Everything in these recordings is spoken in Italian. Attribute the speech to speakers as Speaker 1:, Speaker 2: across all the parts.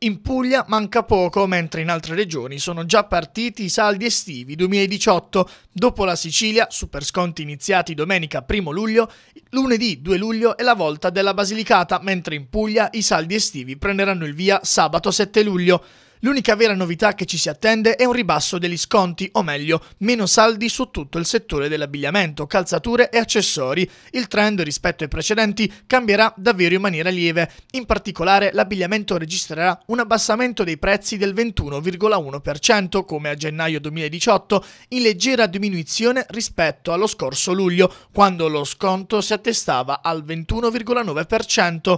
Speaker 1: In Puglia manca poco, mentre in altre regioni sono già partiti i saldi estivi 2018. Dopo la Sicilia, super sconti iniziati domenica 1 luglio, lunedì 2 luglio è la volta della Basilicata, mentre in Puglia i saldi estivi prenderanno il via sabato 7 luglio. L'unica vera novità che ci si attende è un ribasso degli sconti, o meglio, meno saldi su tutto il settore dell'abbigliamento, calzature e accessori. Il trend rispetto ai precedenti cambierà davvero in maniera lieve. In particolare, l'abbigliamento registrerà un abbassamento dei prezzi del 21,1% come a gennaio 2018, in leggera diminuzione rispetto allo scorso luglio, quando lo sconto si attestava al 21,9%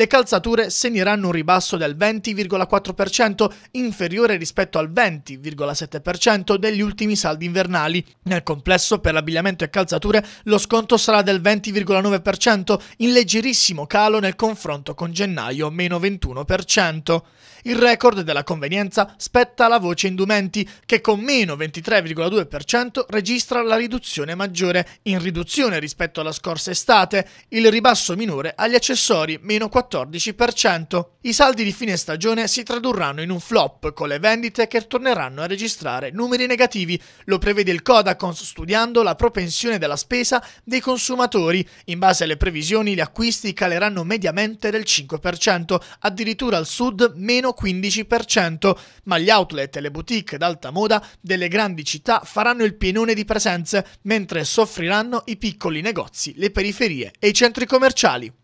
Speaker 1: le calzature segneranno un ribasso del 20,4%, inferiore rispetto al 20,7% degli ultimi saldi invernali. Nel complesso, per l'abbigliamento e calzature, lo sconto sarà del 20,9%, in leggerissimo calo nel confronto con gennaio, meno 21%. Il record della convenienza spetta alla voce indumenti, che con meno 23,2% registra la riduzione maggiore, in riduzione rispetto alla scorsa estate, il ribasso minore agli accessori, meno 14%. 14%. I saldi di fine stagione si tradurranno in un flop, con le vendite che torneranno a registrare numeri negativi. Lo prevede il Codacons studiando la propensione della spesa dei consumatori. In base alle previsioni, gli acquisti caleranno mediamente del 5%, addirittura al sud meno 15%, ma gli outlet e le boutique d'alta moda delle grandi città faranno il pienone di presenze, mentre soffriranno i piccoli negozi, le periferie e i centri commerciali.